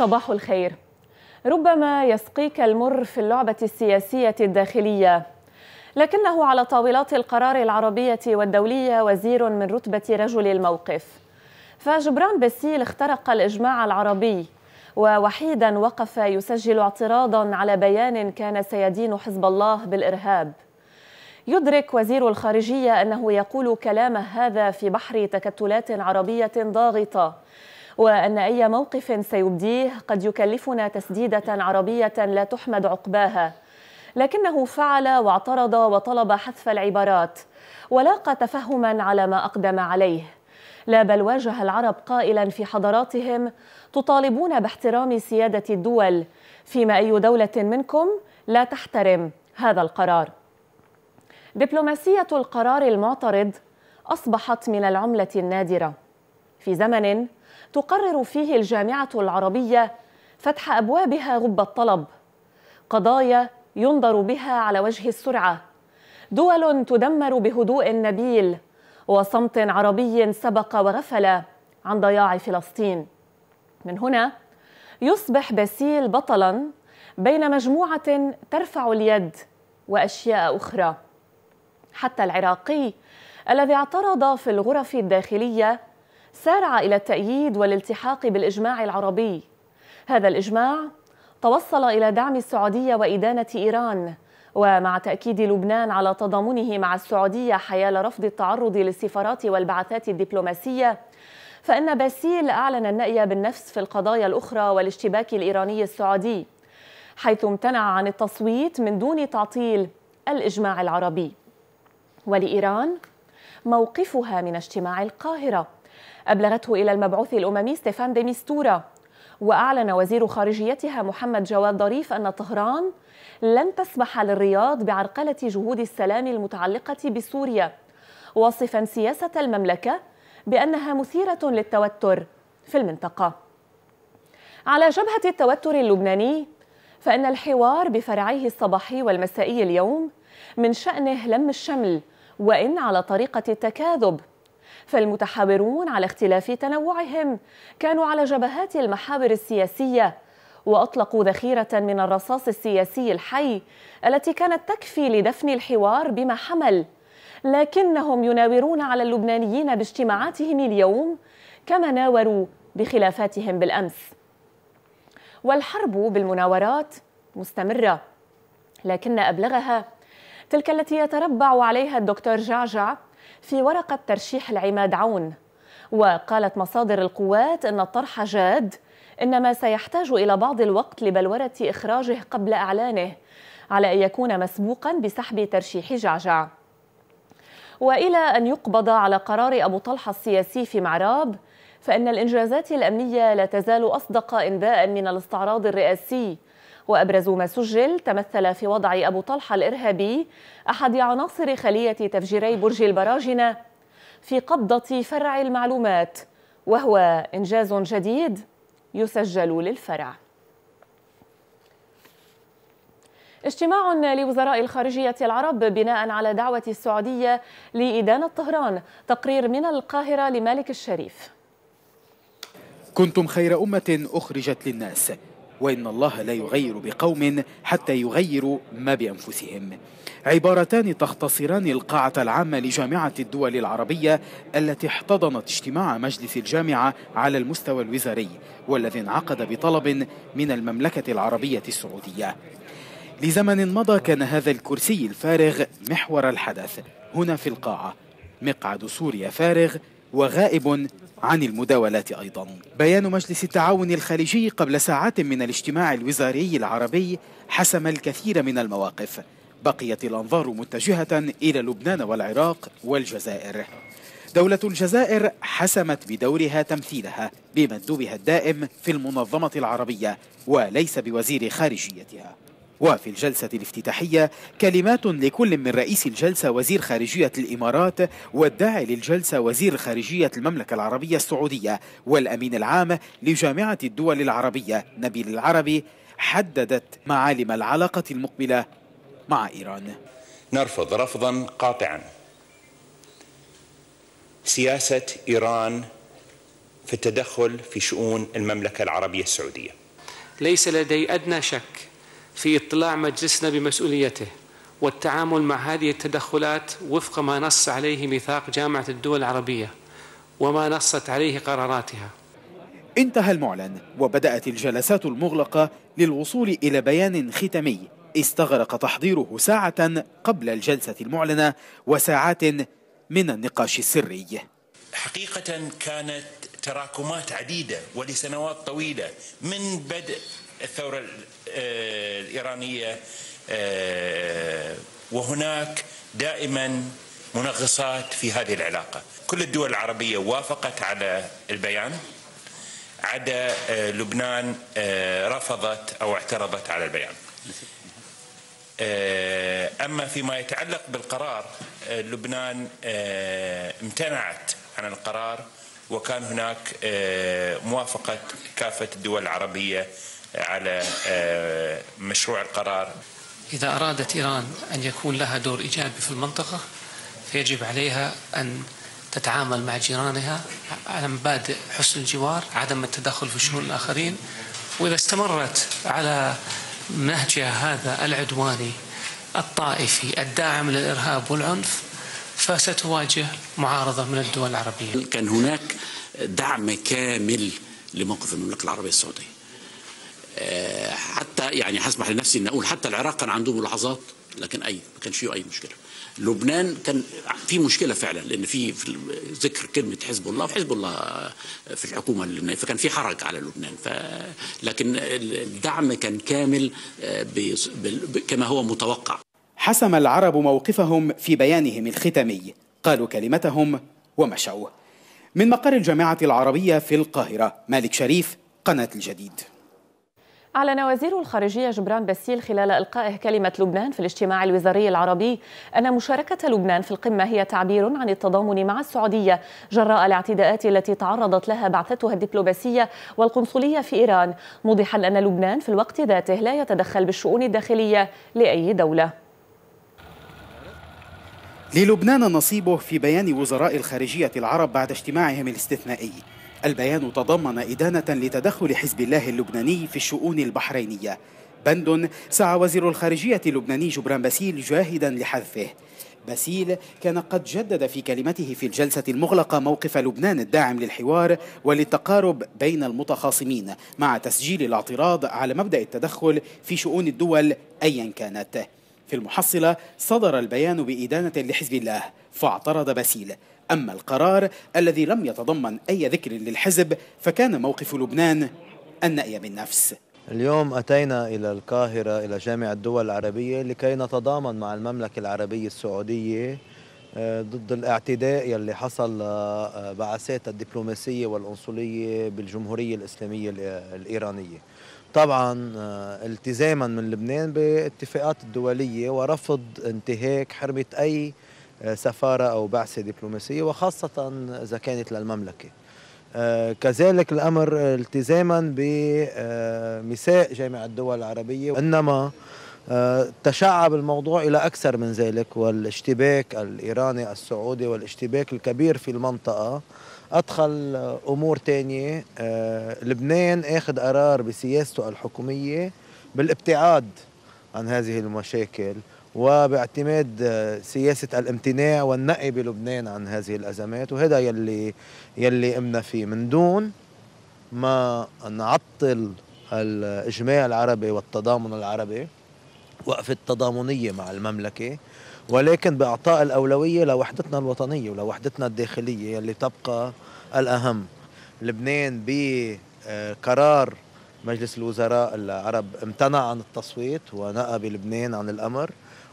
صباح الخير ربما يسقيك المر في اللعبة السياسية الداخلية لكنه على طاولات القرار العربية والدولية وزير من رتبة رجل الموقف فجبران باسيل اخترق الإجماع العربي ووحيدا وقف يسجل اعتراضا على بيان كان سيدين حزب الله بالإرهاب يدرك وزير الخارجية أنه يقول كلامه هذا في بحر تكتلات عربية ضاغطة وأن أي موقف سيبديه قد يكلفنا تسديدة عربية لا تحمد عقباها لكنه فعل واعترض وطلب حذف العبارات ولاقى تفهما على ما أقدم عليه لا بل واجه العرب قائلا في حضراتهم تطالبون باحترام سيادة الدول فيما أي دولة منكم لا تحترم هذا القرار دبلوماسية القرار المعترض أصبحت من العملة النادرة في زمن تقرر فيه الجامعة العربية فتح أبوابها غب الطلب قضايا ينظر بها على وجه السرعة دول تدمر بهدوء نبيل وصمت عربي سبق وغفل عن ضياع فلسطين من هنا يصبح باسيل بطلا بين مجموعة ترفع اليد وأشياء أخرى حتى العراقي الذي اعترض في الغرف الداخلية سارع إلى التأييد والالتحاق بالإجماع العربي هذا الإجماع توصل إلى دعم السعودية وإدانة إيران ومع تأكيد لبنان على تضامنه مع السعودية حيال رفض التعرض للسفارات والبعثات الدبلوماسية فإن باسيل أعلن النأي بالنفس في القضايا الأخرى والاشتباك الإيراني السعودي حيث امتنع عن التصويت من دون تعطيل الإجماع العربي ولإيران موقفها من اجتماع القاهرة أبلغته إلى المبعوث الأممي ستيفان ديميستورا وأعلن وزير خارجيتها محمد جواد ظريف أن طهران لن تسمح للرياض بعرقلة جهود السلام المتعلقة بسوريا واصفا سياسة المملكة بأنها مثيرة للتوتر في المنطقة على جبهة التوتر اللبناني فإن الحوار بفرعيه الصباحي والمسائي اليوم من شأنه لم الشمل وإن على طريقة التكاذب فالمتحاورون على اختلاف تنوعهم كانوا على جبهات المحاور السياسية وأطلقوا ذخيرة من الرصاص السياسي الحي التي كانت تكفي لدفن الحوار بما حمل لكنهم يناورون على اللبنانيين باجتماعاتهم اليوم كما ناوروا بخلافاتهم بالأمس والحرب بالمناورات مستمرة لكن أبلغها تلك التي يتربع عليها الدكتور جعجع في ورقة ترشيح العماد عون وقالت مصادر القوات أن الطرح جاد إنما سيحتاج إلى بعض الوقت لبلورة إخراجه قبل إعلانه على أن يكون مسبوقا بسحب ترشيح جعجع وإلى أن يقبض على قرار أبو طلحة السياسي في معراب فإن الإنجازات الأمنية لا تزال أصدق إنباء من الاستعراض الرئاسي وأبرز ما سجل تمثل في وضع أبو طلحة الإرهابي أحد عناصر خلية تفجيري برج البراجنة في قبضة فرع المعلومات وهو إنجاز جديد يسجل للفرع اجتماع لوزراء الخارجية العرب بناء على دعوة السعودية لإدانة طهران تقرير من القاهرة لمالك الشريف كنتم خير أمة أخرجت للناس وإن الله لا يغير بقوم حتى يغيروا ما بأنفسهم عبارتان تختصران القاعة العامة لجامعة الدول العربية التي احتضنت اجتماع مجلس الجامعة على المستوى الوزاري والذي انعقد بطلب من المملكة العربية السعودية لزمن مضى كان هذا الكرسي الفارغ محور الحدث هنا في القاعة مقعد سوريا فارغ وغائب عن المداولات أيضا بيان مجلس التعاون الخليجي قبل ساعات من الاجتماع الوزاري العربي حسم الكثير من المواقف بقيت الأنظار متجهة إلى لبنان والعراق والجزائر دولة الجزائر حسمت بدورها تمثيلها بمندوبها الدائم في المنظمة العربية وليس بوزير خارجيتها وفي الجلسة الافتتاحية كلمات لكل من رئيس الجلسة وزير خارجية الإمارات والداعي للجلسة وزير خارجية المملكة العربية السعودية والأمين العام لجامعة الدول العربية نبيل العربي حددت معالم العلاقة المقبلة مع إيران نرفض رفضا قاطعا سياسة إيران في التدخل في شؤون المملكة العربية السعودية ليس لدي أدنى شك في اطلاع مجلسنا بمسؤوليته والتعامل مع هذه التدخلات وفق ما نص عليه ميثاق جامعة الدول العربية وما نصت عليه قراراتها انتهى المعلن وبدأت الجلسات المغلقة للوصول إلى بيان ختمي استغرق تحضيره ساعة قبل الجلسة المعلنة وساعات من النقاش السري حقيقة كانت تراكمات عديدة ولسنوات طويلة من بدء الثورة الإيرانية آه، آه، وهناك دائما منغصات في هذه العلاقة كل الدول العربية وافقت على البيان عدا آه، لبنان رفضت أو اعترضت على البيان أما فيما يتعلق بالقرار لبنان امتنعت عن القرار وكان هناك موافقة كافة الدول العربية على آه، مشروع القرار إذا أرادت إيران أن يكون لها دور إيجابي في المنطقة فيجب عليها أن تتعامل مع جيرانها على مبادئ حسن الجوار عدم التدخل في شؤون الآخرين وإذا استمرت على نهجها هذا العدواني الطائفي الداعم للإرهاب والعنف فستواجه معارضة من الدول العربية كان هناك دعم كامل لموقف المملكة العربية السعودية آه، حتى يعني هسمح لنفسي ان اقول حتى العراق كان عنده ملاحظات لكن اي ما كانش فيه اي مشكله لبنان كان في مشكله فعلا لان في ذكر كلمه حزب الله وحزب الله في الحكومه اللبنانيه فكان في حرج على لبنان ف لكن الدعم كان كامل آه، كما هو متوقع حسم العرب موقفهم في بيانهم الختامي قالوا كلمتهم ومشوا من مقر الجامعه العربيه في القاهره مالك شريف قناه الجديد أعلن وزير الخارجية جبران باسيل خلال إلقائه كلمة لبنان في الاجتماع الوزاري العربي أن مشاركة لبنان في القمة هي تعبير عن التضامن مع السعودية جراء الاعتداءات التي تعرضت لها بعثتها الدبلوماسية والقنصلية في إيران موضحا أن لبنان في الوقت ذاته لا يتدخل بالشؤون الداخلية لأي دولة للبنان نصيبه في بيان وزراء الخارجية العرب بعد اجتماعهم الاستثنائي البيان تضمن إدانة لتدخل حزب الله اللبناني في الشؤون البحرينية بند سعى وزير الخارجية اللبناني جبران باسيل جاهدا لحذفه باسيل كان قد جدد في كلمته في الجلسة المغلقة موقف لبنان الداعم للحوار وللتقارب بين المتخاصمين مع تسجيل الاعتراض على مبدأ التدخل في شؤون الدول أيا كانت في المحصلة صدر البيان بإدانة لحزب الله فاعترض باسيل أما القرار الذي لم يتضمن أي ذكر للحزب فكان موقف لبنان النأي بالنفس اليوم أتينا إلى القاهرة إلى جامعة الدول العربية لكي نتضامن مع المملكة العربية السعودية آه، ضد الاعتداء يلي حصل آه، آه، بعثات الدبلوماسية والأنصلية بالجمهورية الإسلامية الإيرانية طبعا التزاما من لبنان باتفاقات الدولية ورفض انتهاك حرمة أي سفارة أو بعثة دبلوماسية وخاصة إذا كانت للمملكة آه، كذلك الأمر التزاما بمساء جامعة الدول العربية إنما آه، تشعب الموضوع إلى أكثر من ذلك والاشتباك الإيراني السعودي والاشتباك الكبير في المنطقة أدخل أمور تانية آه، لبنان أخذ قرار بسياسته الحكومية بالابتعاد عن هذه المشاكل وباعتماد سياسة الامتناع والنقي بلبنان عن هذه الأزمات وهذا يلي يلي قمنا فيه من دون ما نعطل الإجماع العربي والتضامن العربي وقفة التضامنية مع المملكة ولكن بإعطاء الأولوية لوحدتنا الوطنية ولوحدتنا الداخلية اللي تبقى الأهم لبنان بقرار آه، مجلس الوزراء العرب امتنع عن التصويت ونأى بلبنان عن الأمر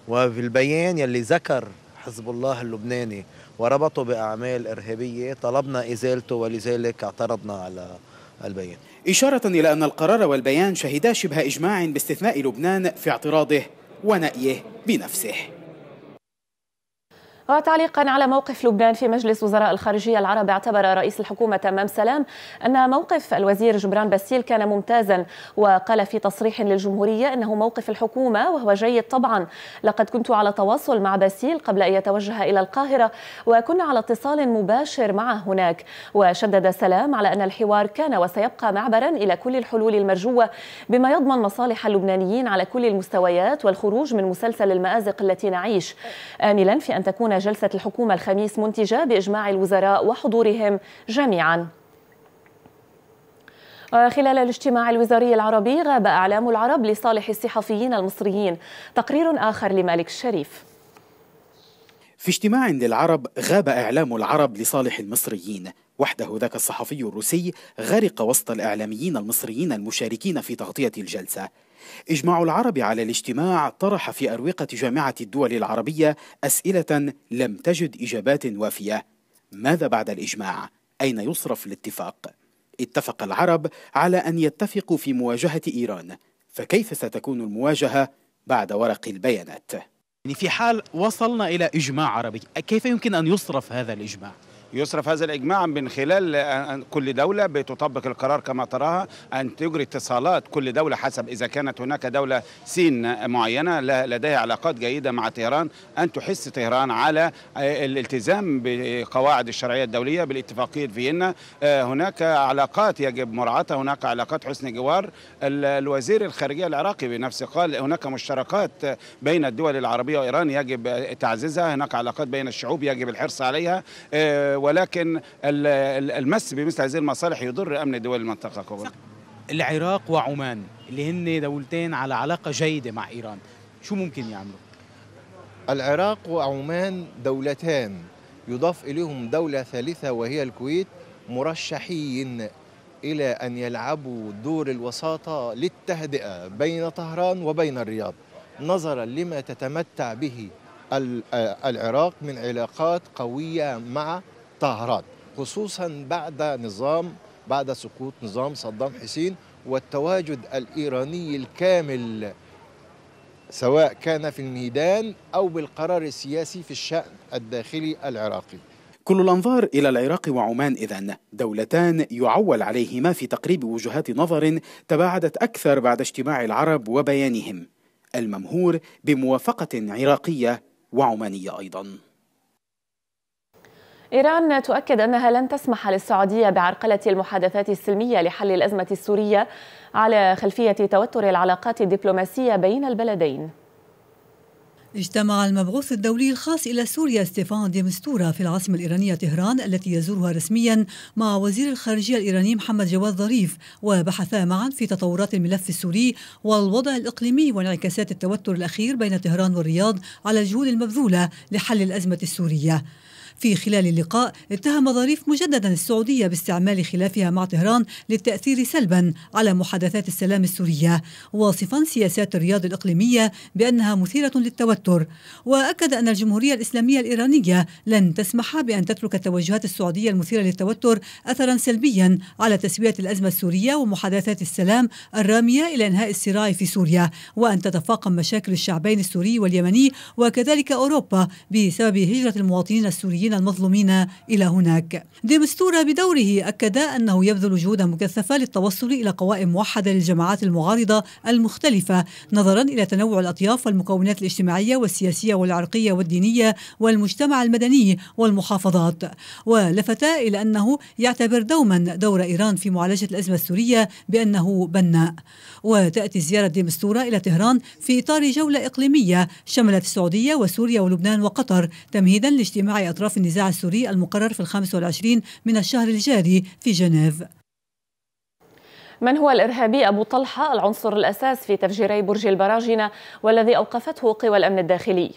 وفي البيان يلي ذكر حزب الله اللبناني وربطه بأعمال إرهابية طلبنا إزالته ولذلك اعترضنا على البيان إشارة إلى أن القرار والبيان شهدا شبه إجماع باستثناء لبنان في اعتراضه ونأيه بنفسه وتعليقا على موقف لبنان في مجلس وزراء الخارجية العرب اعتبر رئيس الحكومة تمام سلام أن موقف الوزير جبران باسيل كان ممتازا وقال في تصريح للجمهورية أنه موقف الحكومة وهو جيد طبعا لقد كنت على تواصل مع باسيل قبل أن يتوجه إلى القاهرة وكنا على اتصال مباشر معه هناك وشدد سلام على أن الحوار كان وسيبقى معبرا إلى كل الحلول المرجوة بما يضمن مصالح اللبنانيين على كل المستويات والخروج من مسلسل المآزق التي نعيش آملا في أن تكون جلسة الحكومة الخميس منتجة بإجماع الوزراء وحضورهم جميعاً خلال الاجتماع الوزاري العربي غاب أعلام العرب لصالح الصحفيين المصريين تقرير آخر لمالك الشريف في اجتماع للعرب غاب إعلام العرب لصالح المصريين وحده ذاك الصحفي الروسي غرق وسط الإعلاميين المصريين المشاركين في تغطية الجلسة اجماع العرب على الاجتماع طرح في أروقة جامعة الدول العربية أسئلة لم تجد إجابات وافية ماذا بعد الإجماع؟ أين يصرف الاتفاق؟ اتفق العرب على أن يتفقوا في مواجهة إيران فكيف ستكون المواجهة بعد ورق البيانات؟ يعني في حال وصلنا إلى إجماع عربي كيف يمكن أن يصرف هذا الإجماع؟ يصرف هذا الإجماع من خلال كل دولة بتطبق القرار كما تراها أن تجري اتصالات كل دولة حسب إذا كانت هناك دولة سين معينة لديها علاقات جيدة مع طهران أن تحس طهران على الالتزام بقواعد الشرعية الدولية بالاتفاقية فيينا آه، هناك علاقات يجب مراعاتها هناك علاقات حسن جوار الوزير الخارجية العراقي بنفسه قال هناك مشتركات بين الدول العربية وإيران يجب تعزيزها هناك علاقات بين الشعوب يجب الحرص عليها آه، ولكن المس بمثل هذه المصالح يضر امن دول المنطقه كلها العراق وعمان اللي هن دولتين على علاقه جيده مع ايران شو ممكن يعملوا العراق وعمان دولتان يضاف اليهم دوله ثالثه وهي الكويت مرشحين الى ان يلعبوا دور الوساطه للتهدئه بين طهران وبين الرياض نظرا لما تتمتع به آه، العراق من علاقات قويه مع طهران خصوصا بعد نظام بعد سقوط نظام صدام حسين والتواجد الإيراني الكامل سواء كان في الميدان أو بالقرار السياسي في الشأن الداخلي العراقي كل الأنظار إلى العراق وعمان اذا دولتان يعول عليهما في تقريب وجهات نظر تباعدت أكثر بعد اجتماع العرب وبيانهم الممهور بموافقة عراقية وعمانية أيضاً إيران تؤكد أنها لن تسمح للسعودية بعرقلة المحادثات السلمية لحل الأزمة السورية على خلفية توتر العلاقات الدبلوماسية بين البلدين اجتمع المبعوث الدولي الخاص إلى سوريا ستيفان ديمستورا في العاصمة الإيرانية طهران التي يزورها رسميا مع وزير الخارجية الإيراني محمد جواد ظريف وبحثا معا في تطورات الملف السوري والوضع الإقليمي وانعكاسات التوتر الأخير بين طهران والرياض على الجهود المبذولة لحل الأزمة السورية في خلال اللقاء اتهم ظريف مجددا السعودية باستعمال خلافها مع طهران للتأثير سلبا على محادثات السلام السورية واصفا سياسات الرياض الإقليمية بأنها مثيرة للتوتر وأكد أن الجمهورية الإسلامية الإيرانية لن تسمح بأن تترك التوجهات السعودية المثيرة للتوتر أثرا سلبيا على تسوية الأزمة السورية ومحادثات السلام الرامية إلى إنهاء الصراع في سوريا وأن تتفاقم مشاكل الشعبين السوري واليمني وكذلك أوروبا بسبب هجرة المواطنين السوريين اللاجئين المظلومين إلى هناك ديمستورا بدوره أكد أنه يبذل جهودا مكثفة للتوصل إلى قوائم موحدة للجماعات المعارضة المختلفة نظرا إلى تنوع الأطياف والمكونات الاجتماعية والسياسية والعرقية والدينية والمجتمع المدني والمحافظات ولفت إلى أنه يعتبر دوما دور إيران في معالجة الأزمة السورية بأنه بناء وتأتي زيارة ديمستورا إلى تهران في إطار جولة إقليمية شملت السعودية وسوريا ولبنان وقطر تمهيدا لاجتماع أطراف إيقاف النزاع السوري المقرر في الخامس والعشرين من الشهر الجاري في جنيف من هو الإرهابي أبو طلحة العنصر الأساس في تفجيري برج البراجنة والذي أوقفته قوى الأمن الداخلي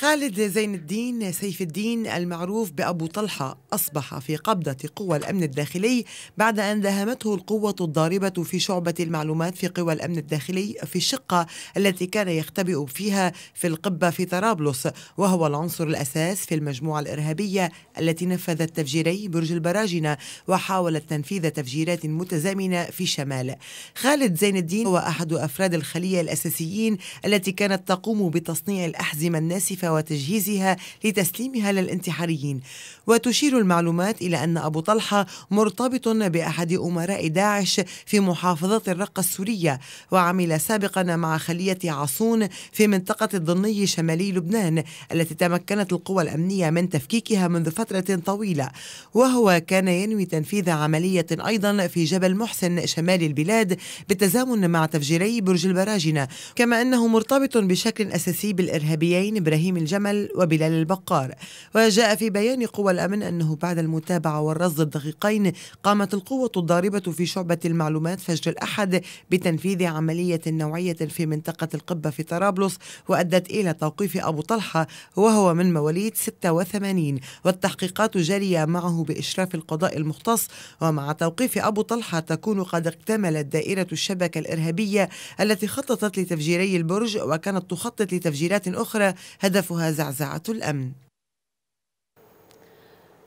خالد زين الدين سيف الدين المعروف بأبو طلحة أصبح في قبضة قوى الأمن الداخلي بعد أن داهمته القوة الضاربة في شعبة المعلومات في قوى الأمن الداخلي في الشقة التي كان يختبئ فيها في القبة في طرابلس وهو العنصر الأساس في المجموعة الإرهابية التي نفذت تفجيري برج البراجنة وحاولت تنفيذ تفجيرات متزامنة في شمال خالد زين الدين هو أحد أفراد الخلية الأساسيين التي كانت تقوم بتصنيع الأحزمة الناسفة العاصفة وتجهيزها لتسليمها للانتحاريين وتشير المعلومات إلى أن أبو طلحة مرتبط بأحد أمراء داعش في محافظة الرقة السورية وعمل سابقا مع خلية عصون في منطقة الضني شمالي لبنان التي تمكنت القوى الأمنية من تفكيكها منذ فترة طويلة وهو كان ينوي تنفيذ عملية أيضا في جبل محسن شمال البلاد بالتزامن مع تفجيري برج البراجنة كما أنه مرتبط بشكل أساسي بالإرهابيين إبراهيم إبراهيم الجمل وبلال البقار وجاء في بيان قوى الأمن أنه بعد المتابعة والرصد الدقيقين قامت القوة الضاربة في شعبة المعلومات فجر الأحد بتنفيذ عملية نوعية في منطقة القبة في طرابلس وأدت إلى توقيف أبو طلحة وهو من مواليد 86 والتحقيقات جارية معه بإشراف القضاء المختص ومع توقيف أبو طلحة تكون قد اكتملت دائرة الشبكة الإرهابية التي خططت لتفجيري البرج وكانت تخطط لتفجيرات أخرى هدف هدفها زعزعة الأمن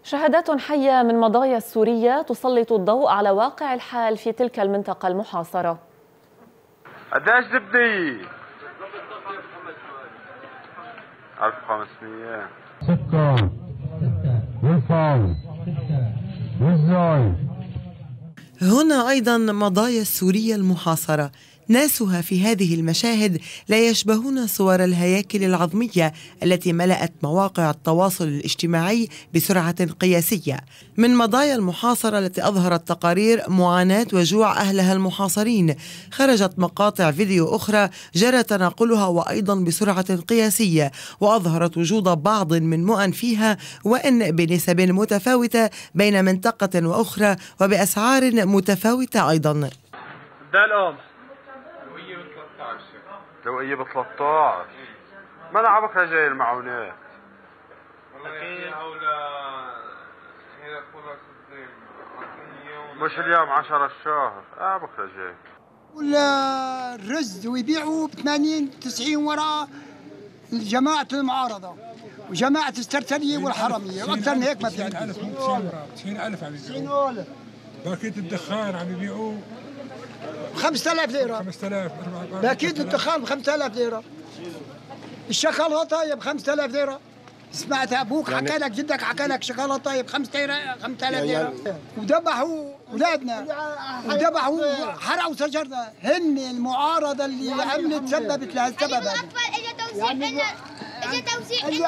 شهادات حية من مضايا السورية تسلط الضوء على واقع الحال في تلك المنطقة المحاصرة قداش زبدة 1500 سكر والفاول هنا أيضا مضايا السورية المحاصرة ناسها في هذه المشاهد لا يشبهون صور الهياكل العظمية التي ملأت مواقع التواصل الاجتماعي بسرعة قياسية من مضايا المحاصرة التي أظهرت تقارير معاناة وجوع أهلها المحاصرين خرجت مقاطع فيديو أخرى جرى تناقلها وأيضا بسرعة قياسية وأظهرت وجود بعض من مؤن فيها وإن بنسب متفاوتة بين منطقة وأخرى وبأسعار متفاوتة أيضا ده لو ايه ب 13 منع بكره جاي المعونات مش اليوم 10 الشهر اه بكره جاي ولا الرز ويبيعوا ب 80 90 وراء جماعة المعارضة وجماعة السرسلية والحرمية وأكثر من هيك ما في عندنا 90000 90000 عم يبيعوا باكيت الدخان عم يبيعوه ب 5000 ليره 5000 باكيت الدخان ب 5000 ليره الشوكولاته هي ب 5000 ليره سمعت ابوك يعني حكى لك جدك حكى لك شوكولاته ب 5000 ليره 5000 يعني ليره يعني ودبحوا اولادنا وذبحوا حرقوا شجرنا هن المعارضه اللي يعني عملت تسببت لها السبب هذا الاطفال اجى توزيع اجى توزيع اللي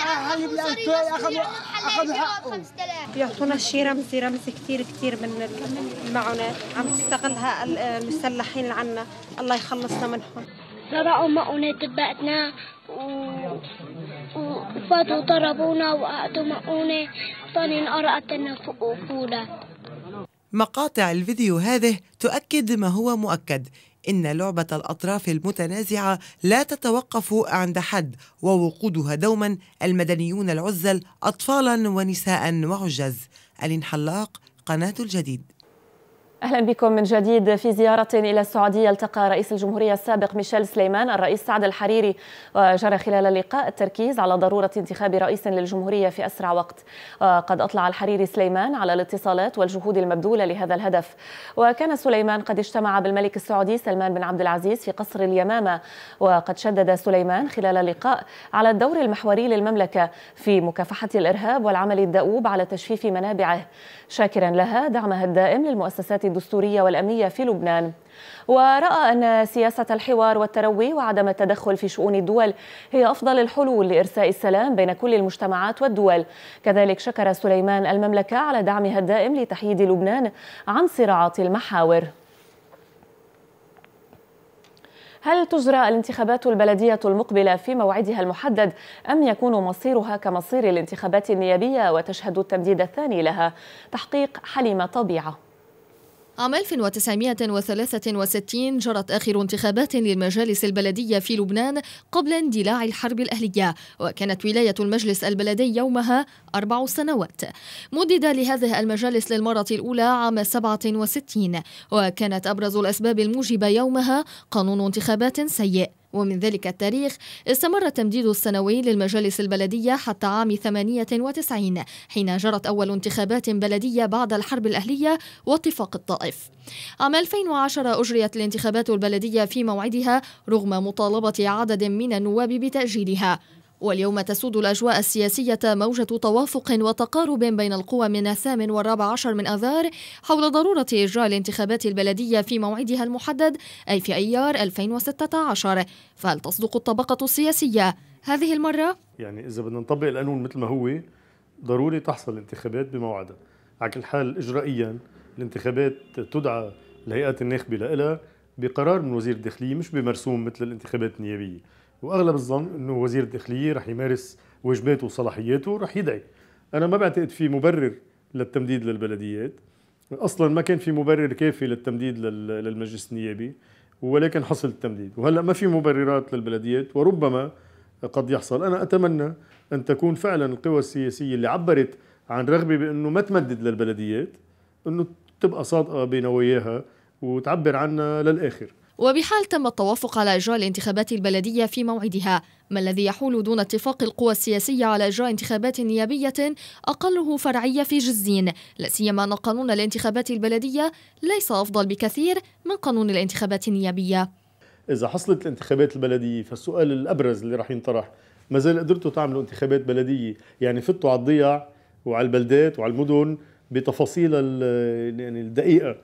اخذوا اخذوا حقهم بيعطونا شي رمزي رمزي كثير كثير من المعونات عم تستغلها المسلحين اللي عنا الله يخلصنا منهم ذبحوا مؤونات بيتنا و... وفاتوا ضربونا وقعدوا مؤونة طنين قرقت لنا فوق وفولا مقاطع الفيديو هذه تؤكد ما هو مؤكد إن لعبة الأطراف المتنازعة لا تتوقف عند حد ووقودها دوما المدنيون العزل أطفالا ونساء وعجز الإنحلاق قناة الجديد أهلا بكم من جديد في زيارة إلى السعودية التقى رئيس الجمهورية السابق ميشيل سليمان الرئيس سعد الحريري وجرى خلال اللقاء التركيز على ضرورة انتخاب رئيس للجمهورية في أسرع وقت قد أطلع الحريري سليمان على الاتصالات والجهود المبذولة لهذا الهدف وكان سليمان قد اجتمع بالملك السعودي سلمان بن عبد العزيز في قصر اليمامة وقد شدد سليمان خلال اللقاء على الدور المحوري للمملكة في مكافحة الإرهاب والعمل الدؤوب على تجفيف منابعه شاكرا لها دعمها الدائم للمؤسسات الدستورية والأمنية في لبنان ورأى أن سياسة الحوار والتروي وعدم التدخل في شؤون الدول هي أفضل الحلول لإرساء السلام بين كل المجتمعات والدول كذلك شكر سليمان المملكة على دعمها الدائم لتحييد لبنان عن صراعات المحاور هل تجرى الانتخابات البلدية المقبلة في موعدها المحدد أم يكون مصيرها كمصير الانتخابات النيابية وتشهد التمديد الثاني لها؟ تحقيق حليمة طبيعة عام 1963 جرت آخر انتخابات للمجالس البلدية في لبنان قبل اندلاع الحرب الأهلية وكانت ولاية المجلس البلدي يومها أربع سنوات مدد لهذه المجالس للمرة الأولى عام 67 وكانت أبرز الأسباب الموجبة يومها قانون انتخابات سيء ومن ذلك التاريخ استمر التمديد السنوي للمجالس البلدية حتى عام 98 حين جرت أول انتخابات بلدية بعد الحرب الأهلية واتفاق الطائف عام 2010 أجريت الانتخابات البلدية في موعدها رغم مطالبة عدد من النواب بتأجيلها واليوم تسود الأجواء السياسية موجة توافق وتقارب بين القوى من الثامن والرابع عشر من أذار حول ضرورة إجراء الانتخابات البلدية في موعدها المحدد أي في أيار 2016 فهل تصدق الطبقة السياسية هذه المرة؟ يعني إذا بدنا نطبق القانون مثل ما هو ضروري تحصل الانتخابات بموعدها على كل حال إجرائيا الانتخابات تدعى الهيئات الناخبة لها بقرار من وزير الداخلية مش بمرسوم مثل الانتخابات النيابية واغلب الظن انه وزير الداخليه رح يمارس واجباته وصلاحياته ورح يدعي انا ما بعتقد في مبرر للتمديد للبلديات اصلا ما كان في مبرر كافي للتمديد للمجلس النيابي ولكن حصل التمديد وهلا ما في مبررات للبلديات وربما قد يحصل انا اتمنى ان تكون فعلا القوى السياسيه اللي عبرت عن رغبه بانه ما تمدد للبلديات انه تبقى صادقه بنواياها وتعبر عنها للاخر وبحال تم التوافق على إجراء الانتخابات البلدية في موعدها ما الذي يحول دون اتفاق القوى السياسية على إجراء انتخابات نيابية أقله فرعية في جزين لا سيما أن قانون الانتخابات البلدية ليس أفضل بكثير من قانون الانتخابات النيابية إذا حصلت الانتخابات البلدية فالسؤال الأبرز اللي راح ينطرح ما زال قدرتوا تعملوا انتخابات بلدية يعني فتوا على الضيع وعلى البلدات وعلى المدن بتفاصيل يعني الدقيقة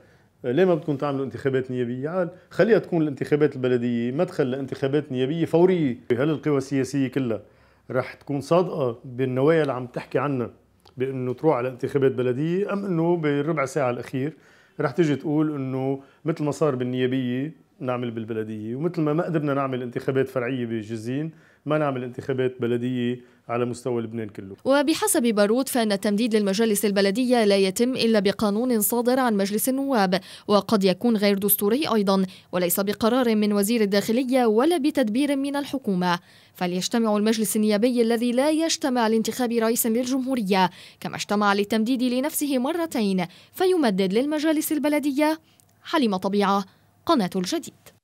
ليه ما بدكم تعملوا انتخابات نيابيه؟ قال خليها تكون الانتخابات البلديه مدخل لانتخابات نيابيه فوريه، هل القوى السياسيه كلها رح تكون صادقه بالنوايا اللي عم تحكي عنها بانه تروح على انتخابات بلديه ام انه بالربع ساعه الاخير رح تيجي تقول انه مثل ما صار بالنيابيه نعمل بالبلديه ومثل ما ما قدرنا نعمل انتخابات فرعيه بجزين ما نعمل انتخابات بلديه على مستوى لبنان كله وبحسب بارود فان التمديد للمجالس البلديه لا يتم الا بقانون صادر عن مجلس النواب وقد يكون غير دستوري ايضا وليس بقرار من وزير الداخليه ولا بتدبير من الحكومه فليجتمع المجلس النيابي الذي لا يجتمع لانتخاب رئيس للجمهوريه كما اجتمع للتمديد لنفسه مرتين فيمدد للمجالس البلديه حليمه طبيعه قناه الجديد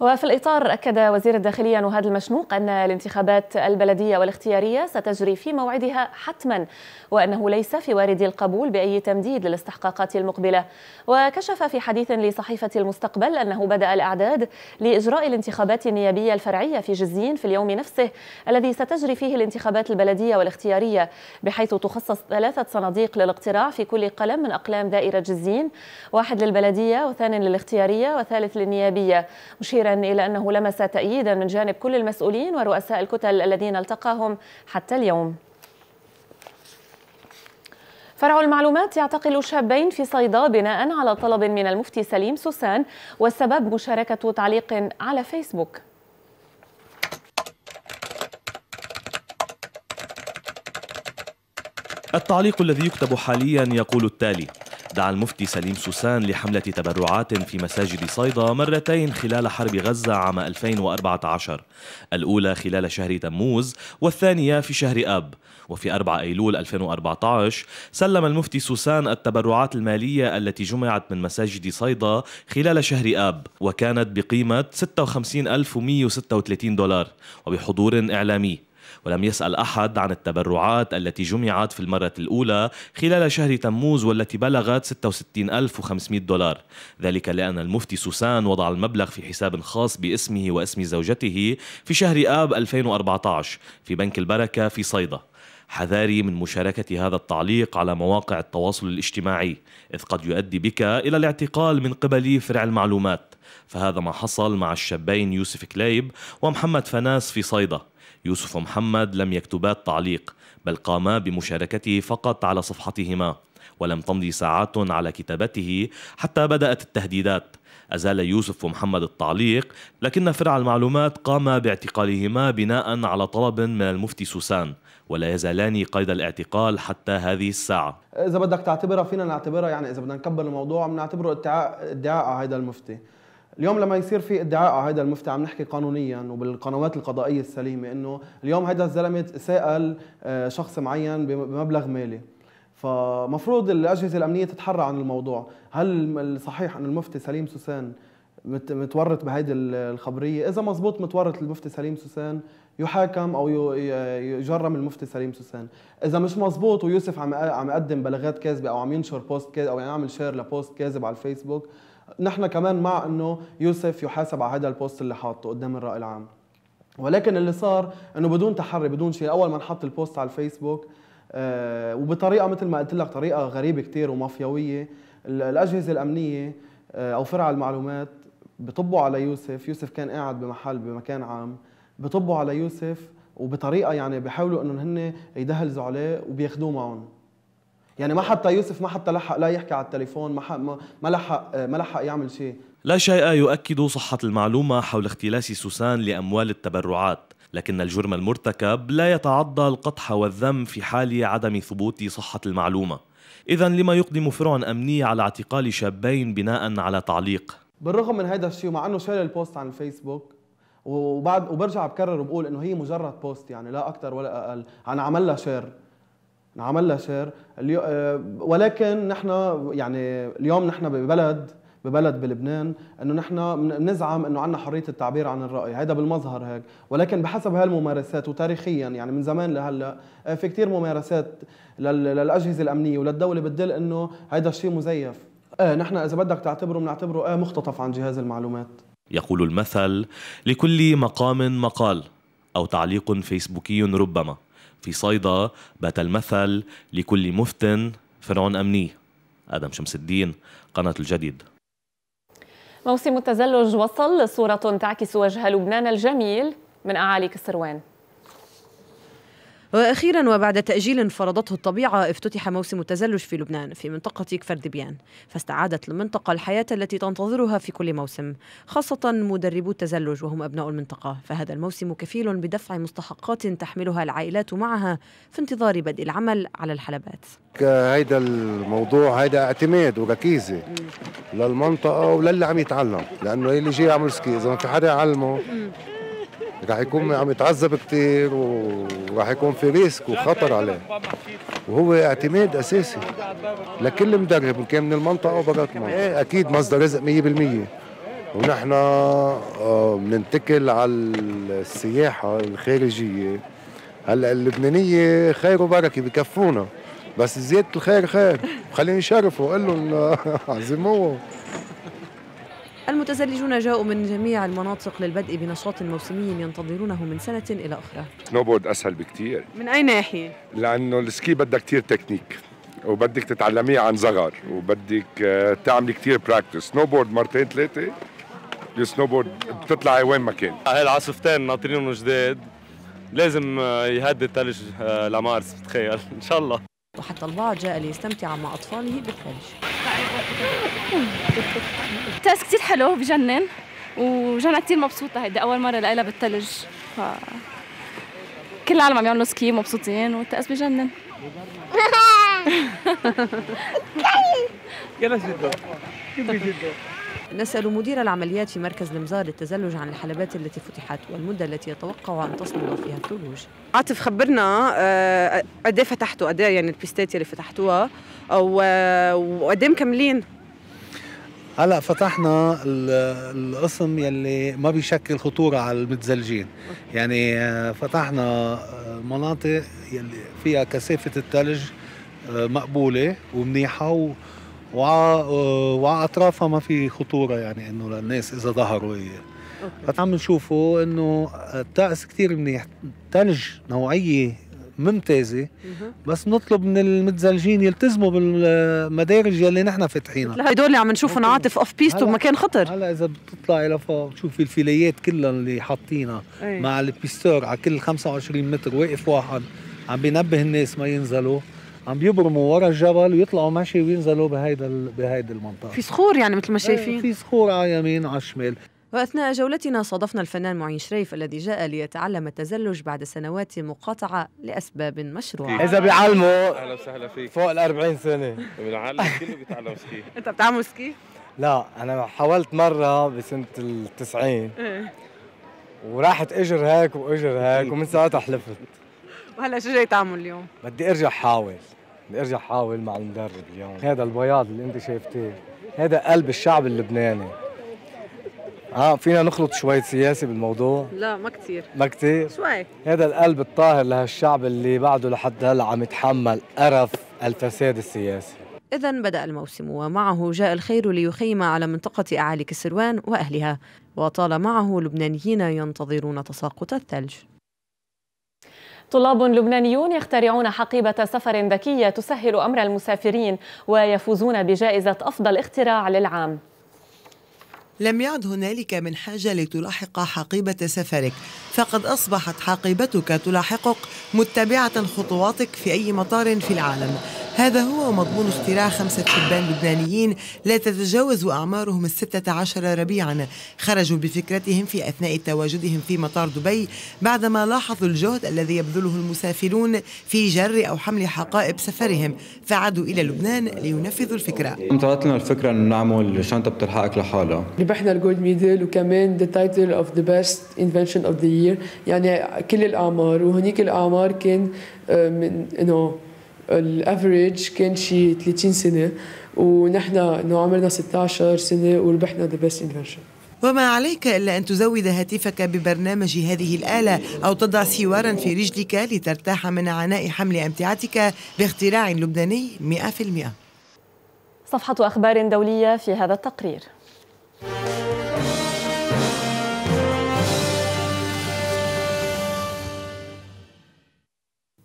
وفي الإطار أكد وزير الداخلية نهاد المشنوق أن الانتخابات البلدية والاختيارية ستجري في موعدها حتما وأنه ليس في وارد القبول بأي تمديد للاستحقاقات المقبلة وكشف في حديث لصحيفة المستقبل أنه بدأ الأعداد لإجراء الانتخابات النيابية الفرعية في جزين في اليوم نفسه الذي ستجري فيه الانتخابات البلدية والاختيارية بحيث تخصص ثلاثة صناديق للاقتراع في كل قلم من أقلام دائرة جزين واحد للبلدية وثاني للاختيارية وثالث للنيابية مشير مشيرا إلى أنه لمس تأييدا من جانب كل المسؤولين ورؤساء الكتل الذين التقاهم حتى اليوم فرع المعلومات يعتقل شابين في صيدا بناء على طلب من المفتي سليم سوسان والسبب مشاركة تعليق على فيسبوك التعليق الذي يكتب حاليا يقول التالي دعا المفتي سليم سوسان لحملة تبرعات في مساجد صيدا مرتين خلال حرب غزة عام 2014 الأولى خلال شهر تموز والثانية في شهر أب وفي 4 أيلول 2014 سلم المفتي سوسان التبرعات المالية التي جمعت من مساجد صيدا خلال شهر أب وكانت بقيمة 56136 دولار وبحضور إعلامي ولم يسأل أحد عن التبرعات التي جمعت في المرة الأولى خلال شهر تموز والتي بلغت 66500 دولار ذلك لأن المفتي سوسان وضع المبلغ في حساب خاص باسمه واسم زوجته في شهر آب 2014 في بنك البركة في صيدا حذاري من مشاركة هذا التعليق على مواقع التواصل الاجتماعي إذ قد يؤدي بك إلى الاعتقال من قبل فرع المعلومات فهذا ما حصل مع الشابين يوسف كليب ومحمد فناس في صيدا يوسف محمد لم يكتبا التعليق بل قاما بمشاركته فقط على صفحتهما ولم تمضي ساعات على كتابته حتى بدأت التهديدات أزال يوسف ومحمد التعليق لكن فرع المعلومات قام باعتقالهما بناء على طلب من المفتي سوسان ولا يزالان قيد الاعتقال حتى هذه الساعة إذا بدك تعتبرها فينا نعتبرها يعني إذا بدنا نكبر الموضوع بنعتبره ادعاء ادعاء هذا المفتي اليوم لما يصير في ادعاء على هذا المفتي عم نحكي قانونيا وبالقنوات القضائيه السليمه انه اليوم هذا الزلمه سال آه، شخص معين بمبلغ مالي فمفروض الاجهزه الامنيه تتحرى عن الموضوع هل الصحيح انه المفتي سليم سوسان متورط بهيدي الخبريه اذا مزبوط متورط المفتي سليم سوسان يحاكم او يجرم المفتي سليم سوسان اذا مش مزبوط ويوسف عم عم يقدم بلاغات كاذبه او عم ينشر بوست كاذب او يعني يعمل شير لبوست كاذب على الفيسبوك نحن كمان مع انه يوسف يحاسب على هذا البوست اللي حاطه قدام الراي العام ولكن اللي صار انه بدون تحري بدون شيء اول ما نحط البوست على الفيسبوك آه وبطريقه مثل ما قلت لك طريقه غريبه كثير ومافياويه الاجهزه الامنيه آه او فرع المعلومات بطبوا على يوسف يوسف كان قاعد بمحل بمكان عام بطبوا على يوسف وبطريقه يعني بيحاولوا انهم هن يدهلزوا عليه وبياخذوه معهم يعني ما حتى يوسف ما حتى لحق لا يحكي على التليفون ما حق ما لحق ما لحق يعمل شيء لا شيء يؤكد صحة المعلومة حول اختلاس سوسان لأموال التبرعات لكن الجرم المرتكب لا يتعدى القطح والذم في حال عدم ثبوت صحة المعلومة إذا لما يقدم فرع أمني على اعتقال شابين بناء على تعليق بالرغم من هذا الشيء مع أنه شال البوست عن الفيسبوك وبعد وبرجع بكرر وبقول انه هي مجرد بوست يعني لا اكثر ولا اقل عن عمل لها شير نعمل لها شير آه، ولكن نحن يعني اليوم نحن ببلد ببلد بلبنان انه نحن بنزعم انه عندنا حريه التعبير عن الراي هذا بالمظهر هيك ولكن بحسب هالممارسات وتاريخيا يعني من زمان لهلا آه، في كثير ممارسات للاجهزه الامنيه وللدوله بتدل انه هذا الشيء مزيف آه نحن اذا بدك تعتبره بنعتبره آه مختطف عن جهاز المعلومات يقول المثل لكل مقام مقال او تعليق فيسبوكي ربما في صيدا بات المثل لكل مفتن فرعون أمني آدم شمس الدين قناة الجديد موسم التزلج وصل صورة تعكس وجه لبنان الجميل من أعالي كسروان وأخيرا وبعد تأجيل فرضته الطبيعة افتتح موسم التزلج في لبنان في منطقة كفر دبيان فاستعادت المنطقة الحياة التي تنتظرها في كل موسم خاصة مدربو التزلج وهم أبناء المنطقة فهذا الموسم كفيل بدفع مستحقات تحملها العائلات معها في انتظار بدء العمل على الحلبات هيدا الموضوع هيدا اعتماد وركيزة للمنطقة وللي عم يتعلم لأنه اللي جاي يعمل سكي إذا ما في حدا يعلمه راح يكون عم يتعذب كثير وراح يكون في ريسك وخطر عليه وهو اعتماد اساسي لكل مدرب ان كان من المنطقه او برا المنطقه إيه، اكيد مصدر رزق 100% ونحن آه، بننتقل على السياحه الخارجيه هلا اللبنانيه خير وبركه بكفونا بس زياده الخير خير خليني شرفه وقول لهم عزموه المتزلجون جاءوا من جميع المناطق للبدء بنشاط موسمي ينتظرونه من سنة إلى أخرى سنوبورد أسهل بكتير من أي ناحية؟ لأنه السكي بدها كتير تكنيك وبدك تتعلميه عن صغر وبدك آه، تعملي كتير براكتس سنوبورد مرتين ثلاثة السنوبورد بتطلعي وين ما كان هاي العاصفتين ناطرينهم جداد لازم آه، يهدد الثلج آه، لمارس بتخيل ان شاء الله وحتى البعض جاء ليستمتع مع أطفاله بالثلج تاس كثير حلو بجنن وجنة كثير مبسوطة هيدي أول مرة لإلها بالثلج ف كل العالم عم يعملوا سكي مبسوطين والتأس بجنن يلا جدو يلا جدو نسأل مدير العمليات في مركز المزار للتزلج عن الحلبات التي فتحت والمدة التي يتوقع أن تصمد فيها الثلوج عاطف خبرنا آه، قد إيه فتحتوا قد إيه يعني البيستات اللي فتحتوها آه، وقد إيه مكملين هلا فتحنا القسم يلي ما بيشكل خطوره على المتزلجين يعني آه، فتحنا مناطق يلي فيها كثافه الثلج مقبوله ومنيحه وعلى آه، اطرافها ما في خطوره يعني انه للناس اذا ظهروا هي عم نشوفه انه الطقس كثير منيح ثلج نوعيه ممتازه بس نطلب من المتزلجين يلتزموا بالمدارج اللي نحن فاتحينها هدول اللي عم نشوفهم عاطف اوف بيست ومكان خطر هلا اذا بتطلعي لفوق بتشوفي الفيليات كلها اللي حاطينها إيه. مع البيستور على كل 25 متر واقف واحد عم بينبه الناس ما ينزلوا عم بيبرموا ورا الجبل ويطلعوا مشي وينزلوا بهيدا بهيدي المنطقه في صخور يعني مثل ما إيه، شايفين في صخور على يمين على الشمال وأثناء جولتنا صادفنا الفنان معين شريف الذي جاء ليتعلم التزلج بعد سنوات مقاطعة لأسباب مشروعة إذا بيعلموا أهلا وسهلا فيك فوق ال 40 سنة بالعالم طيب، كله بيتعلم سكي أنت بتعمل سكي؟ لا أنا حاولت مرة بسنة ال 90 إيه. وراحت إجر هيك وإجر هيك إيه. ومن ساعتها حلفت وهلا شو جاي تعمل اليوم؟ بدي أرجع حاول بدي ارجع احاول مع المدرب اليوم هذا البياض اللي انت شايفتيه هذا قلب الشعب اللبناني اه فينا نخلط شوية سياسة بالموضوع لا ما كثير ما كثير شوي هذا القلب الطاهر لهالشعب اللي بعده لحد هلا عم يتحمل قرف الفساد السياسي إذا بدأ الموسم ومعه جاء الخير ليخيم على منطقة أعالي كسروان وأهلها وطال معه لبنانيين ينتظرون تساقط الثلج طلاب لبنانيون يخترعون حقيبة سفر ذكية تسهل أمر المسافرين ويفوزون بجائزة أفضل اختراع للعام لم يعد هنالك من حاجة لتلاحق حقيبة سفرك فقد أصبحت حقيبتك تلاحقك متبعة خطواتك في أي مطار في العالم هذا هو مضمون اختراع خمسة شبان لبنانيين لا تتجاوز أعمارهم الستة عشر ربيعا خرجوا بفكرتهم في أثناء تواجدهم في مطار دبي بعدما لاحظوا الجهد الذي يبذله المسافرون في جر أو حمل حقائب سفرهم فعادوا إلى لبنان لينفذوا الفكرة انطلقت لنا الفكرة أن نعمل شنطة بتلحقك لحالها ربحنا الجولد ميدل وكمان ذا تايتل اوف ذا بيست انفنشن اوف ذا يير يعني كل الأعمار وهنيك الأعمار كان آه، من انه الافريج كان شي 30 سنه ونحن انه عمرنا 16 سنه وربحنا ذا بيست انفنشن وما عليك إلا أن تزود هاتفك ببرنامج هذه الآلة أو تضع سوارا في رجلك لترتاح من عناء حمل أمتعتك باختراع لبناني 100% صفحة أخبار دولية في هذا التقرير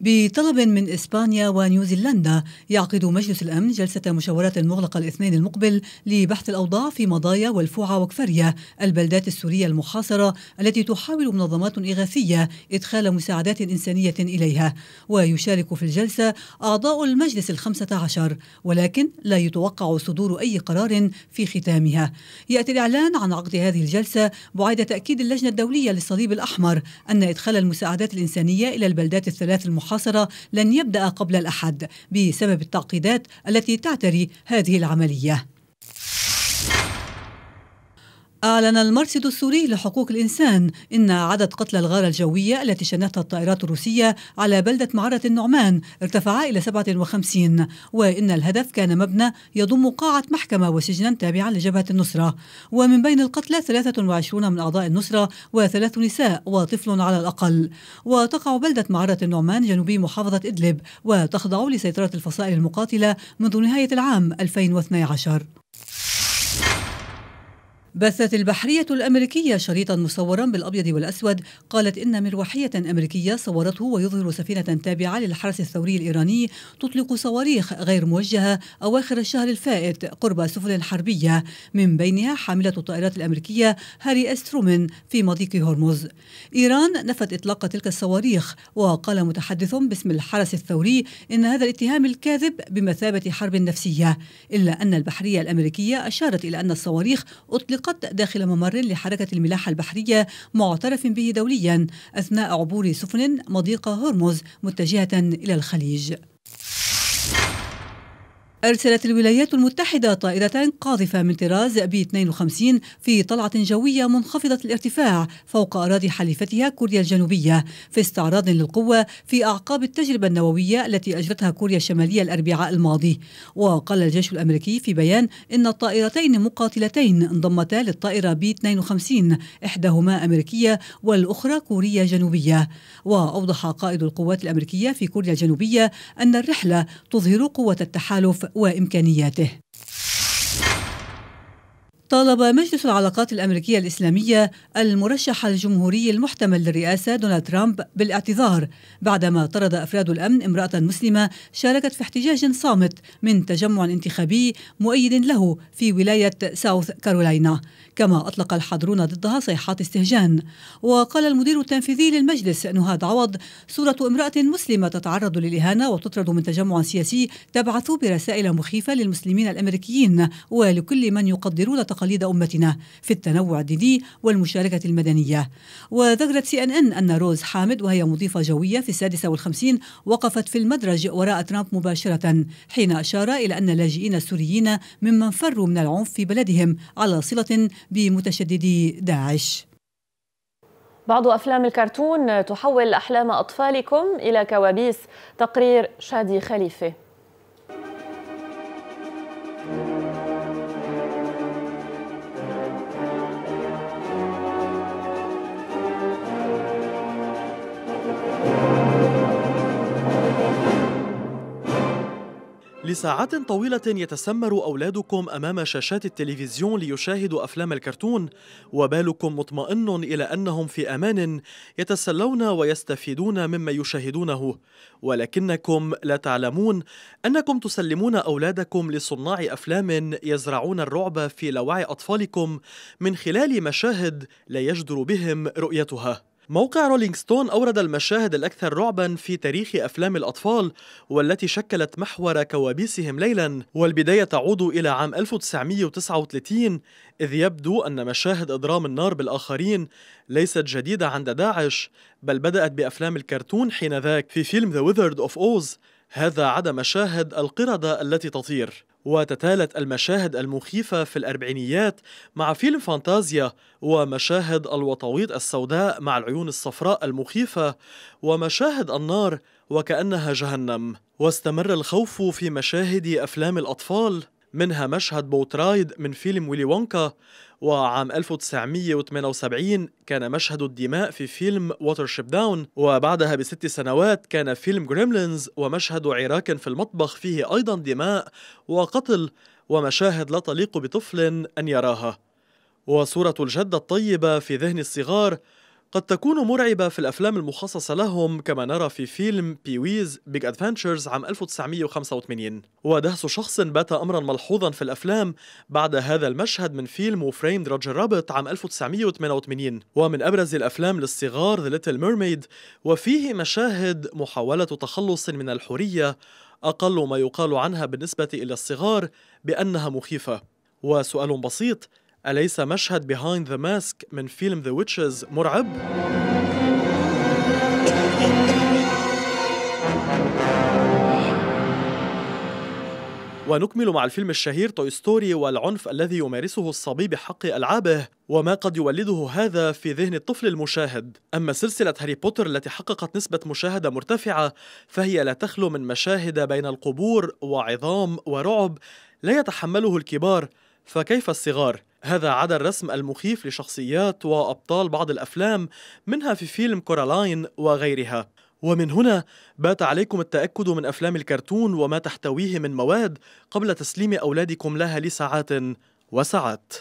بطلب من إسبانيا ونيوزيلندا يعقد مجلس الأمن جلسة مشاورات مغلقة الاثنين المقبل لبحث الأوضاع في مضايا والفوعة وكفريا البلدات السورية المحاصرة التي تحاول منظمات إغاثية إدخال مساعدات إنسانية إليها ويشارك في الجلسة أعضاء المجلس الخمسة عشر ولكن لا يتوقع صدور أي قرار في ختامها يأتي الإعلان عن عقد هذه الجلسة بعد تأكيد اللجنة الدولية للصليب الأحمر أن إدخال المساعدات الإنسانية إلى البلدات الثلاث المحاصرة المحاصرة لن يبدأ قبل الأحد بسبب التعقيدات التي تعتري هذه العملية أعلن المرصد السوري لحقوق الإنسان إن عدد قتلى الغارة الجوية التي شنتها الطائرات الروسية على بلدة معرة النعمان ارتفع إلى 57 وإن الهدف كان مبنى يضم قاعة محكمة وسجنا تابعا لجبهة النصرة ومن بين القتلى 23 من أعضاء النصرة وثلاث نساء وطفل على الأقل وتقع بلدة معرة النعمان جنوبي محافظة إدلب وتخضع لسيطرة الفصائل المقاتلة منذ نهاية العام 2012 بثت البحرية الأمريكية شريطا مصورا بالأبيض والأسود قالت إن مروحية أمريكية صورته ويظهر سفينة تابعة للحرس الثوري الإيراني تطلق صواريخ غير موجهة أواخر الشهر الفائت قرب سفن حربية من بينها حاملة الطائرات الأمريكية هاري أسترومن في مضيق هرمز إيران نفت إطلاق تلك الصواريخ وقال متحدث باسم الحرس الثوري إن هذا الاتهام الكاذب بمثابة حرب نفسية إلا أن البحرية الأمريكية أشارت إلى أن الصواريخ أطلق التقط داخل ممر لحركة الملاحة البحرية معترف به دوليا أثناء عبور سفن مضيق هرمز متجهة إلى الخليج أرسلت الولايات المتحدة طائرتان قاذفة من طراز بي 52 في طلعة جوية منخفضة الارتفاع فوق أراضي حليفتها كوريا الجنوبية في استعراض للقوة في أعقاب التجربة النووية التي أجرتها كوريا الشمالية الأربعاء الماضي وقال الجيش الأمريكي في بيان إن الطائرتين مقاتلتين انضمتا للطائرة بي 52 إحداهما أمريكية والأخرى كورية جنوبية وأوضح قائد القوات الأمريكية في كوريا الجنوبية أن الرحلة تظهر قوة التحالف وامكانياته طالب مجلس العلاقات الأمريكية الإسلامية المرشح الجمهوري المحتمل للرئاسة دونالد ترامب بالاعتذار بعدما طرد أفراد الأمن امرأة مسلمة شاركت في احتجاج صامت من تجمع انتخابي مؤيد له في ولاية ساوث كارولاينا كما أطلق الحاضرون ضدها صيحات استهجان وقال المدير التنفيذي للمجلس نهاد عوض صورة امرأة مسلمة تتعرض للإهانة وتطرد من تجمع سياسي تبعث برسائل مخيفة للمسلمين الأمريكيين ولكل من يقدرون تقدم وتقاليد أمتنا في التنوع الديني والمشاركة المدنية وذكرت سي أن أن أن روز حامد وهي مضيفة جوية في السادسة والخمسين وقفت في المدرج وراء ترامب مباشرة حين أشار إلى أن اللاجئين السوريين ممن فروا من العنف في بلدهم على صلة بمتشددي داعش بعض أفلام الكرتون تحول أحلام أطفالكم إلى كوابيس تقرير شادي خليفة لساعات طويلة يتسمر أولادكم أمام شاشات التلفزيون ليشاهدوا أفلام الكرتون وبالكم مطمئن إلى أنهم في أمان يتسلون ويستفيدون مما يشاهدونه ولكنكم لا تعلمون أنكم تسلمون أولادكم لصناع أفلام يزرعون الرعب في لوعي أطفالكم من خلال مشاهد لا يجدر بهم رؤيتها موقع رولينغ ستون أورد المشاهد الأكثر رعبا في تاريخ أفلام الأطفال والتي شكلت محور كوابيسهم ليلا والبداية تعود إلى عام 1939 إذ يبدو أن مشاهد إضرام النار بالآخرين ليست جديدة عند داعش بل بدأت بأفلام الكرتون حينذاك في فيلم The Wizard of Oz هذا عدا مشاهد القردة التي تطير وتتالت المشاهد المخيفة في الأربعينيات مع فيلم فانتازيا ومشاهد الوطويط السوداء مع العيون الصفراء المخيفة ومشاهد النار وكأنها جهنم واستمر الخوف في مشاهد أفلام الأطفال منها مشهد بوترايد من فيلم ويلي وونكا وعام 1978 كان مشهد الدماء في فيلم ووترشيب داون وبعدها بست سنوات كان فيلم غريملينز ومشهد عراك في المطبخ فيه أيضا دماء وقتل ومشاهد لا تليق بطفل أن يراها وصورة الجدة الطيبة في ذهن الصغار قد تكون مرعبة في الأفلام المخصصة لهم كما نرى في فيلم بيويز بيج أدفنتشرز عام 1985 ودهس شخص بات أمرا ملحوظا في الأفلام بعد هذا المشهد من فيلم وفريمد روجر رابط عام 1988 ومن أبرز الأفلام للصغار The Little Mermaid وفيه مشاهد محاولة تخلص من الحرية أقل ما يقال عنها بالنسبة إلى الصغار بأنها مخيفة وسؤال بسيط أليس مشهد Behind the Mask من فيلم The Witches مرعب؟ ونكمل مع الفيلم الشهير توي ستوري والعنف الذي يمارسه الصبي بحق ألعابه وما قد يولده هذا في ذهن الطفل المشاهد أما سلسلة هاري بوتر التي حققت نسبة مشاهدة مرتفعة فهي لا تخلو من مشاهد بين القبور وعظام ورعب لا يتحمله الكبار فكيف الصغار؟ هذا عدا الرسم المخيف لشخصيات وأبطال بعض الأفلام منها في فيلم كورالاين وغيرها ومن هنا بات عليكم التأكد من أفلام الكرتون وما تحتويه من مواد قبل تسليم أولادكم لها لساعات وساعات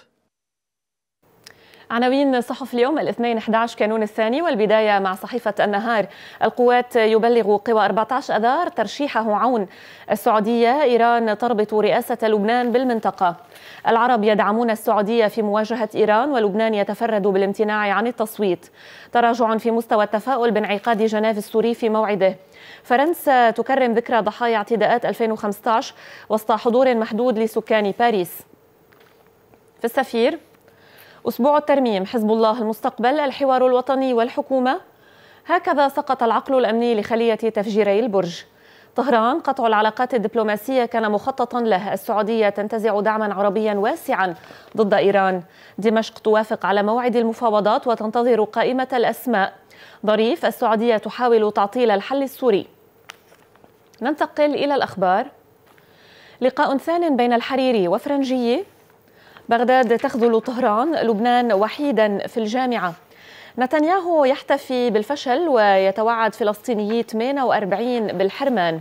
عناوين صحف اليوم الاثنين 11 كانون الثاني والبداية مع صحيفة النهار القوات يبلغ قوى 14 أذار ترشيحه عون السعودية إيران تربط رئاسة لبنان بالمنطقة العرب يدعمون السعودية في مواجهة إيران ولبنان يتفرد بالامتناع عن التصويت تراجع في مستوى التفاؤل بانعقاد جنيف السوري في موعده فرنسا تكرم ذكرى ضحايا اعتداءات 2015 وسط حضور محدود لسكان باريس في السفير أسبوع الترميم حزب الله المستقبل الحوار الوطني والحكومة هكذا سقط العقل الأمني لخلية تفجيري البرج طهران قطع العلاقات الدبلوماسية كان مخططا له السعودية تنتزع دعما عربيا واسعا ضد إيران دمشق توافق على موعد المفاوضات وتنتظر قائمة الأسماء ظريف السعودية تحاول تعطيل الحل السوري ننتقل إلى الأخبار لقاء ثان بين الحريري وفرنجية بغداد تخذل طهران لبنان وحيدا في الجامعة نتنياهو يحتفي بالفشل ويتوعد فلسطينيي 48 بالحرمان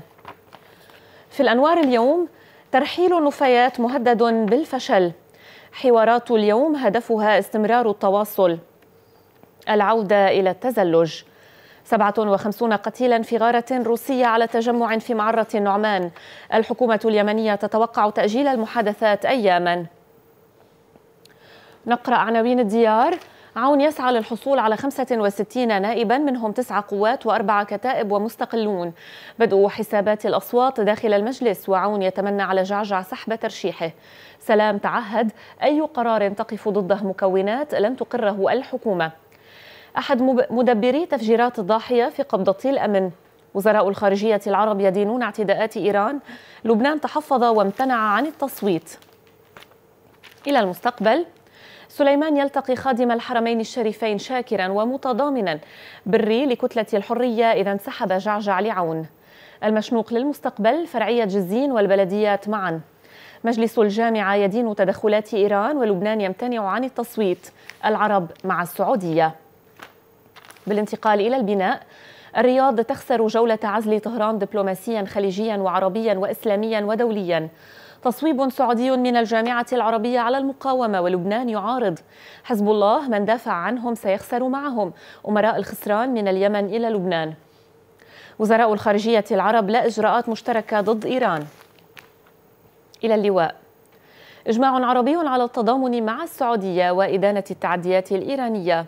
في الأنوار اليوم ترحيل النفايات مهدد بالفشل حوارات اليوم هدفها استمرار التواصل العودة إلى التزلج 57 قتيلا في غارة روسية على تجمع في معرة النعمان الحكومة اليمنية تتوقع تأجيل المحادثات أياما نقرأ عناوين الديار عون يسعى للحصول على 65 نائبا منهم تسعة قوات وأربعة كتائب ومستقلون بدء حسابات الأصوات داخل المجلس وعون يتمنى على جعجع سحب ترشيحه سلام تعهد أي قرار تقف ضده مكونات لن تقره الحكومة أحد مدبري تفجيرات الضاحية في قبضة الأمن وزراء الخارجية العرب يدينون اعتداءات إيران لبنان تحفظ وامتنع عن التصويت إلى المستقبل سليمان يلتقي خادم الحرمين الشريفين شاكرا ومتضامنا بري لكتلة الحرية إذا انسحب جعجع لعون المشنوق للمستقبل فرعية جزين والبلديات معا مجلس الجامعة يدين تدخلات إيران ولبنان يمتنع عن التصويت العرب مع السعودية بالانتقال إلى البناء الرياض تخسر جولة عزل طهران دبلوماسيا خليجيا وعربيا وإسلاميا ودوليا تصويب سعودي من الجامعة العربية على المقاومة ولبنان يعارض حزب الله من دافع عنهم سيخسر معهم أمراء الخسران من اليمن إلى لبنان وزراء الخارجية العرب لا إجراءات مشتركة ضد إيران إلى اللواء إجماع عربي على التضامن مع السعودية وإدانة التعديات الإيرانية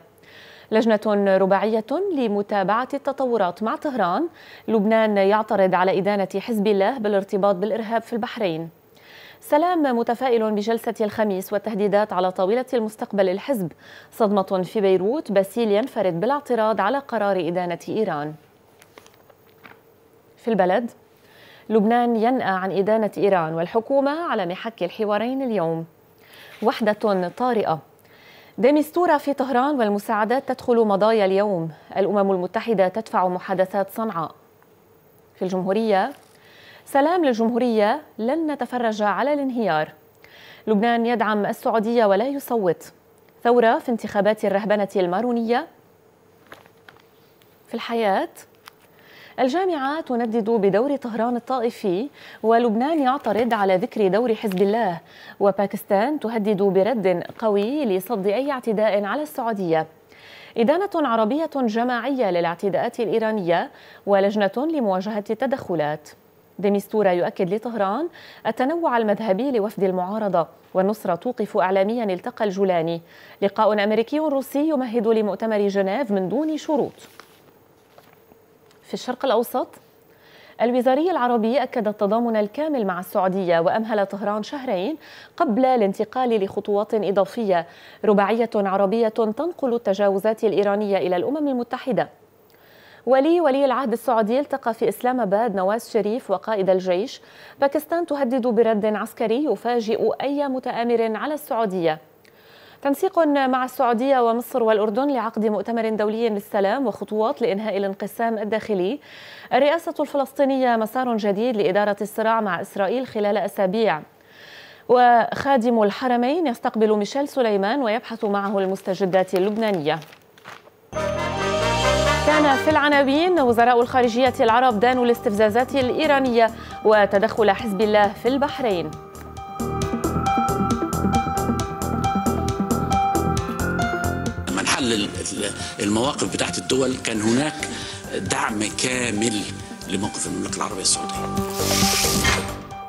لجنة رباعية لمتابعة التطورات مع طهران لبنان يعترض على إدانة حزب الله بالارتباط بالإرهاب في البحرين سلام متفائل بجلسة الخميس والتهديدات على طاولة المستقبل الحزب صدمة في بيروت باسيل ينفرد بالاعتراض على قرار إدانة إيران في البلد لبنان ينأى عن إدانة إيران والحكومة على محك الحوارين اليوم وحدة طارئة ديمستورا في طهران والمساعدات تدخل مضايا اليوم الأمم المتحدة تدفع محادثات صنعاء في الجمهورية سلام للجمهورية لن نتفرج على الانهيار لبنان يدعم السعودية ولا يصوت ثورة في انتخابات الرهبنة المارونية في الحياة الجامعة تندد بدور طهران الطائفي ولبنان يعترض على ذكر دور حزب الله وباكستان تهدد برد قوي لصد أي اعتداء على السعودية إدانة عربية جماعية للاعتداءات الإيرانية ولجنة لمواجهة التدخلات ديميستورا يؤكد لطهران التنوع المذهبي لوفد المعارضة والنصرة توقف إعلاميا التقى الجولاني لقاء أمريكي روسي يمهد لمؤتمر جنيف من دون شروط في الشرق الأوسط الوزاري العربي أكد التضامن الكامل مع السعودية وأمهل طهران شهرين قبل الانتقال لخطوات إضافية رباعية عربية تنقل التجاوزات الإيرانية إلى الأمم المتحدة ولي ولي العهد السعودي التقى في إسلام أباد نواز شريف وقائد الجيش باكستان تهدد برد عسكري يفاجئ أي متآمر على السعودية تنسيق مع السعودية ومصر والأردن لعقد مؤتمر دولي للسلام وخطوات لإنهاء الانقسام الداخلي الرئاسة الفلسطينية مسار جديد لإدارة الصراع مع إسرائيل خلال أسابيع وخادم الحرمين يستقبل ميشيل سليمان ويبحث معه المستجدات اللبنانية كان في العناوين وزراء الخارجية العرب دانوا الاستفزازات الإيرانية وتدخل حزب الله في البحرين من حل المواقف بتاعت الدول كان هناك دعم كامل لموقف المملكة العربية السعودية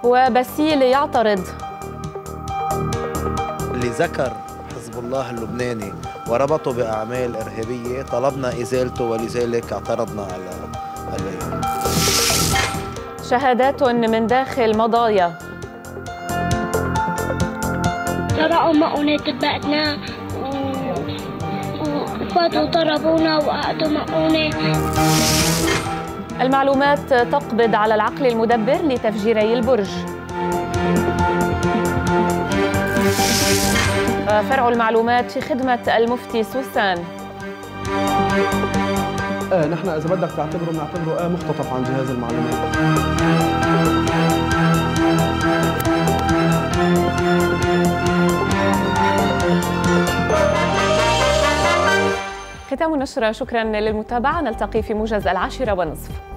وبسيل يعترض اللي ذكر حزب الله اللبناني وربطه بأعمال إرهابية طلبنا إزالته ولذلك اعترضنا على اليوم شهادات من داخل مضايا سرقوا مؤونات بقتنا وفاتوا ضربونا وقعدوا مؤونة المعلومات تقبض على العقل المدبر لتفجيري البرج فرع المعلومات في خدمة المفتي سوسان آه نحن إذا بدك تعتبره بنعتبره آه مختطف عن جهاز المعلومات ختام النشرة شكرا للمتابعة نلتقي في موجز العاشرة والنصف